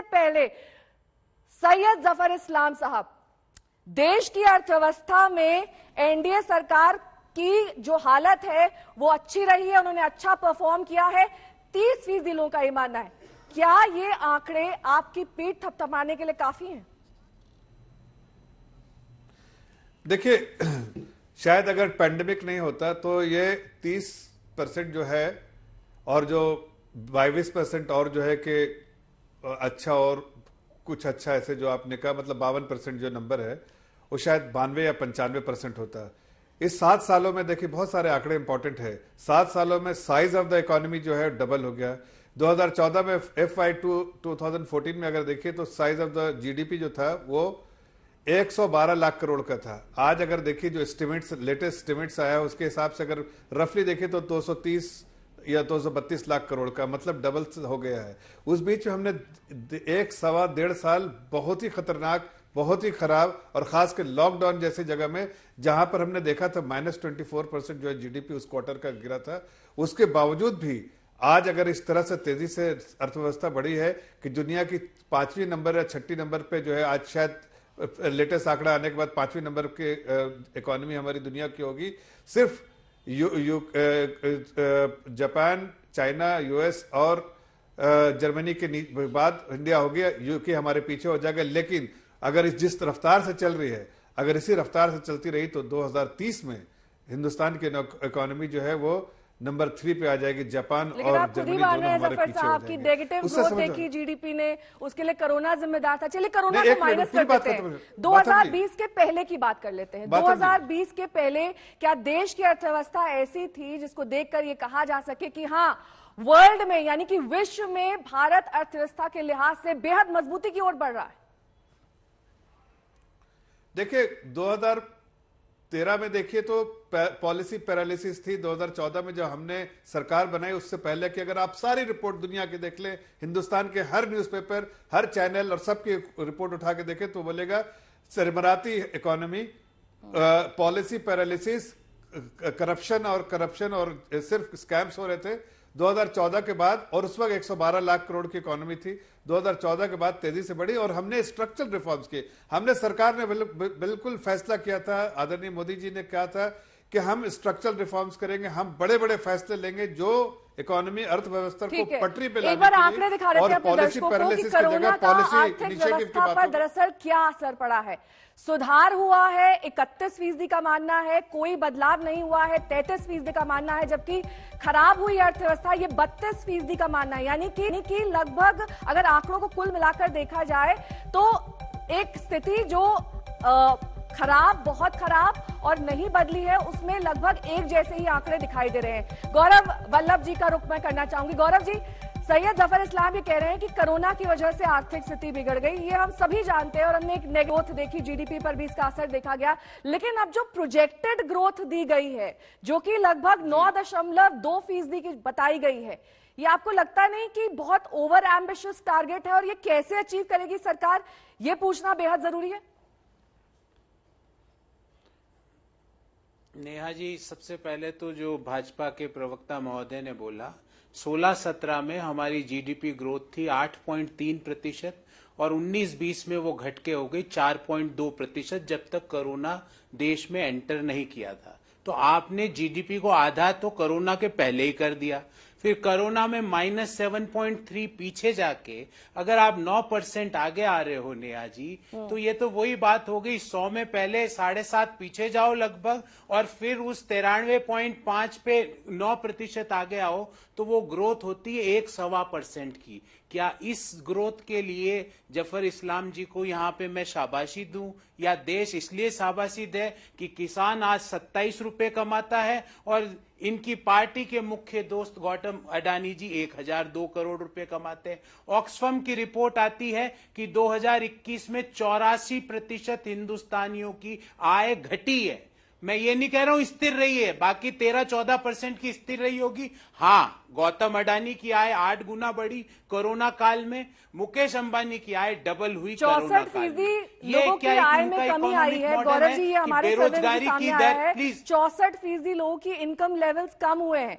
सबसे पहले सैयद जफर इस्लाम साहब देश की अर्थव्यवस्था में एनडीए सरकार की जो हालत है वो अच्छी रही है उन्होंने अच्छा परफॉर्म किया है तीस फीसदी लोगों का ये मानना है क्या ये आंकड़े आपकी पीठ थपथपाने के लिए काफी हैं? देखिए शायद अगर पेंडेमिक नहीं होता तो ये 30 परसेंट जो है और जो बाईस परसेंट और जो है कि अच्छा और कुछ अच्छा ऐसे जो आपने कहा मतलब बावन परसेंट जो नंबर है वो शायद बानवे या पंचानवे परसेंट होता है इस सात सालों में देखिए बहुत सारे आंकड़े इंपॉर्टेंट है सात सालों में साइज ऑफ द इकोनॉमी जो है डबल हो गया 2014 में एफ आई टू में अगर देखिए तो साइज ऑफ द जीडीपी जो था वो 112 लाख करोड़ का था आज अगर देखिए जो एस्टिमेट्स लेटेस्ट एस्टिमेट्स आया उसके हिसाब से अगर रफली देखिए तो 230 या दो सौ बत्तीस लाख करोड़ का मतलब डबल हो गया है उस बीच में हमने एक सवा डेढ़ साल बहुत ही खतरनाक बहुत ही खराब और खासकर लॉकडाउन जैसे जगह में जहां पर हमने देखा था माइनस ट्वेंटी फोर परसेंट जो है जीडीपी उस क्वार्टर का गिरा था उसके बावजूद भी आज अगर इस तरह से तेजी से अर्थव्यवस्था बढ़ी है कि दुनिया की पांचवी नंबर या छठी नंबर पे जो है आज शायद लेटेस्ट आंकड़ा आने के बाद पांचवी नंबर के इकोनॉमी हमारी दुनिया की होगी सिर्फ जापान चाइना यूएस और जर्मनी के बाद इंडिया हो गया यूके हमारे पीछे हो जाएगा लेकिन अगर इस जिस रफ्तार से चल रही है अगर इसी रफ्तार से चलती रही तो 2030 में हिंदुस्तान की इकोनॉमी जो है वो नंबर थ्री पे आ जाएगी जापान और आप खुद ही मान रहे हैं नेगेटिव ग्रोथ देखी जीडीपी ने उसके लिए कोरोना जिम्मेदार था चलिए कोरोना को माइनस कर देते हैं 2020 के पहले की बात कर लेते हैं 2020 के पहले क्या देश की अर्थव्यवस्था ऐसी थी जिसको देखकर ये कहा जा सके कि हाँ वर्ल्ड में यानी कि विश्व में भारत अर्थव्यवस्था के लिहाज से बेहद मजबूती की ओर बढ़ रहा है देखिये 2000 तेरह में देखिए तो पॉलिसी पैरालिसिस थी 2014 में जो हमने सरकार बनाई उससे पहले कि अगर आप सारी रिपोर्ट दुनिया की देख लें हिंदुस्तान के हर न्यूज़पेपर हर चैनल और सबकी रिपोर्ट उठा के देखें तो बोलेगा सरमराती इकोनॉमी पॉलिसी पैरालिसिस करप्शन और करप्शन और सिर्फ स्कैम्स हो रहे थे 2014 के बाद और उस वक्त 112 लाख करोड़ की इकोनॉमी थी 2014 के बाद तेजी से बढ़ी और हमने स्ट्रक्चरल रिफॉर्म्स किए हमने सरकार ने बिल्कुल फैसला किया था आदरणीय मोदी जी ने कहा था कि हम स्ट्रक्चरल रिफॉर्म्स करेंगे हम बड़े बड़े फैसले लेंगे जो इकोनॉमी अर्थव्यवस्था को पटरी पे एक बार दिखा रहे थे पॉलिसी दर्शकों को कि कोरोना का पर दरअसल क्या असर पड़ा है सुधार हुआ है इकतीस फीसदी का मानना है कोई बदलाव नहीं हुआ है तैतीस फीसदी का मानना है जबकि खराब हुई अर्थव्यवस्था ये बत्तीस फीसदी का मानना है यानी कि कि लगभग अगर आंकड़ों को कुल मिलाकर देखा जाए तो एक स्थिति जो खराब बहुत खराब और नहीं बदली है उसमें लगभग एक जैसे ही आंकड़े दिखाई दे रहे हैं गौरव वल्लभ जी का रुख मैं करना चाहूंगी गौरव जी सैयद जफर इस्लाम ये कह रहे हैं कि कोरोना की वजह से आर्थिक स्थिति बिगड़ गई ये हम सभी जानते हैं और हमने एक ग्रोथ देखी जीडीपी पर भी इसका असर देखा गया लेकिन अब जो प्रोजेक्टेड ग्रोथ दी गई है जो कि लगभग नौ दशमलव दो फीसदी की बताई गई है ये आपको लगता नहीं कि बहुत ओवर एम्बिशियस टारगेट है और ये कैसे अचीव करेगी सरकार ये पूछना बेहद जरूरी है नेहा जी सबसे पहले तो जो भाजपा के प्रवक्ता महोदय ने बोला 16-17 में हमारी जीडीपी ग्रोथ थी 8.3 प्रतिशत और 19-20 में वो घटके हो गई 4.2 प्रतिशत जब तक कोरोना देश में एंटर नहीं किया था तो आपने जीडीपी को आधा तो कोरोना के पहले ही कर दिया फिर कोरोना में माइनस सेवन पॉइंट थ्री पीछे जाके अगर आप नौ परसेंट आगे आ रहे हो नेहा जी हाँ। तो ये तो वही बात हो गई सौ में पहले साढ़े सात पीछे जाओ लगभग और फिर उस तिरानवे पॉइंट पांच पे नौ प्रतिशत आगे आओ तो वो ग्रोथ होती है एक सवा परसेंट की क्या इस ग्रोथ के लिए जफर इस्लाम जी को यहाँ पे मैं शाबाशी दू या देश इसलिए शाबाशी दे कि किसान आज सत्ताईस रुपए कमाता है और इनकी पार्टी के मुख्य दोस्त गौतम अडानी जी 1002 करोड़ रुपए कमाते हैं ऑक्सफर्म की रिपोर्ट आती है कि 2021 में चौरासी प्रतिशत हिंदुस्तानियों की आय घटी है मैं ये नहीं कह रहा हूं स्थिर रही है बाकी तेरह चौदह परसेंट की स्थिर रही होगी हाँ गौतम अडानी की आय आठ गुना बढ़ी कोरोना काल में मुकेश अंबानी की आय डबल हुई कोरोना काल में ये क्या आय में कमी आई है गौरव जी ये हमारे बेरोजगारी की दर प्लीज चौसठ फीसदी लोगों की इनकम लेवल्स कम हुए हैं